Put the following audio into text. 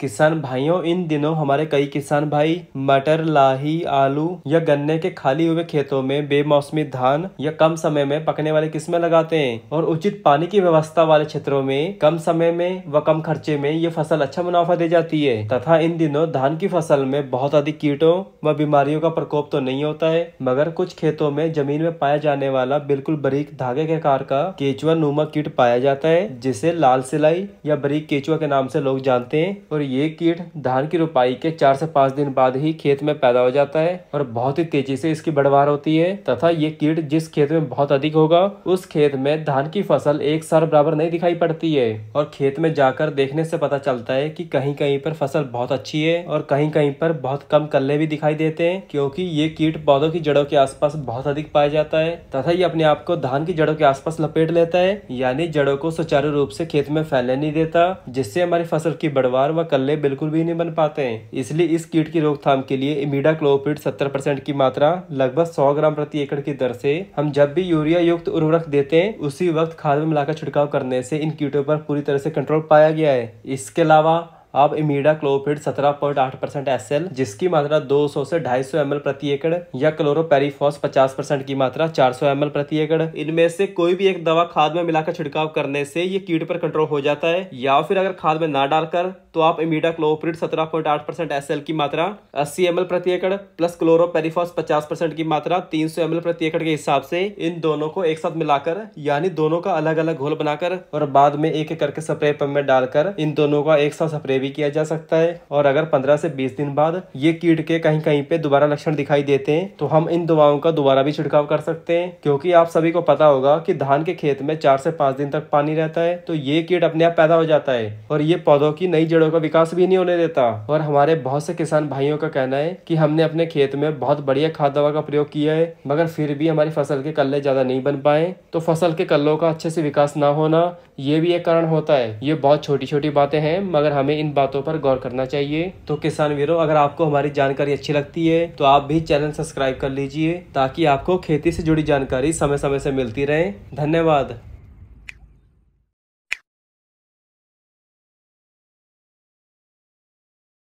किसान भाइयों इन दिनों हमारे कई किसान भाई मटर लाही आलू या गन्ने के खाली हुए खेतों में बेमौसमी धान या कम समय में पकने वाली किस्में लगाते हैं और उचित पानी की व्यवस्था वाले क्षेत्रों में कम समय में व कम खर्चे में ये फसल अच्छा मुनाफा दे जाती है तथा इन दिनों धान की फसल में बहुत अधिक कीटों व बीमारियों का प्रकोप तो नहीं होता है मगर कुछ खेतों में जमीन में पाया जाने वाला बिल्कुल बरीक धागे के आकार का केचुआ नुमा कीट पाया जाता है जिसे लाल सिलाई या बरीक केचुआ के नाम से लोग जानते हैं और ये कीट धान की रोपाई के चार से पांच दिन बाद ही खेत में पैदा हो जाता है और बहुत ही तेजी से इसकी बढ़वार होती है तथा ये कीट जिस खेत में बहुत अधिक होगा उस खेत में धान की फसल एक साल बराबर नहीं दिखाई पड़ती है और खेत में जाकर देखने से पता चलता है कि कहीं कहीं पर फसल बहुत अच्छी है और कहीं कहीं पर बहुत कम कल्ले भी दिखाई देते हैं क्योंकि ये कीट पौधों की जड़ों के आसपास बहुत अधिक पाया जाता है तथा ये अपने आप को धान की जड़ों के आसपास लपेट लेता है यानी जड़ों को सुचारू रूप से खेत में फैलने नहीं देता जिससे हमारी फसल की बढ़वार व तल्ले बिल्कुल भी नहीं बन पाते हैं इसलिए इस कीट की रोकथाम के लिए इमीडा क्लोपिड सत्तर परसेंट की मात्रा लगभग सौ ग्राम प्रति एकड़ की दर से हम जब भी यूरिया युक्त उर्वरक देते हैं उसी वक्त खाद में मिलाकर छिड़काव करने से इन कीटों पर पूरी तरह से कंट्रोल पाया गया है इसके अलावा आप इमीडा क्लोरफिड सत्रह पॉइंट आठ परसेंट एस एल जिसकी मात्रा दो सौ से ढाई सौ एम एल प्रति एकड़ या क्लोरोपेरीफॉस पचास परसेंट की मात्रा चार सौ एम एल प्रति एकड़ इनमें से कोई भी एक दवा खाद में मिलाकर छिड़काव करने से ये कीट पर कंट्रोल हो जाता है या फिर अगर खाद में ना डालकर तो आप इमीडा क्लोरप्रिड सत्रह पॉइंट आठ परसेंट एस की मात्रा अस्सी एम प्रति एकड़ प्लस क्लोरोपेरीफॉस पचास परसेंट की मात्रा तीन सौ एम प्रति एकड़ के हिसाब से इन दोनों को एक साथ मिलाकर यानी दोनों का अलग अलग घोल बनाकर और बाद में एक एक करके स्प्रे पंप में डालकर इन दोनों का एक साथ स्प्रे भी भी किया जा सकता है और अगर पंद्रह से बीस दिन बाद ये कीट के कहीं कहीं पे दोबारा लक्षण दिखाई देते हैं तो हम इन दवाओं का दोबारा भी छिड़काव कर सकते हैं क्योंकि आप सभी को पता होगा कि धान के खेत में चार से पांच दिन तक पानी रहता है तो ये कीट अपने आप पैदा हो जाता है और ये पौधों की नई जड़ों का विकास भी नहीं होने देता और हमारे बहुत से किसान भाइयों का कहना है की हमने अपने खेत में बहुत बढ़िया खाद दवा का प्रयोग किया है मगर फिर भी हमारी फसल के कल्ले ज़्यादा नहीं बन पाए तो फसल के कल्लों का अच्छे से विकास ना होना ये भी एक कारण होता है ये बहुत छोटी छोटी बातें हैं मगर हमें इन इन बातों पर गौर करना चाहिए तो किसान वीरों अगर आपको हमारी जानकारी अच्छी लगती है तो आप भी चैनल सब्सक्राइब कर लीजिए ताकि आपको खेती से जुड़ी जानकारी समय समय से मिलती रहे धन्यवाद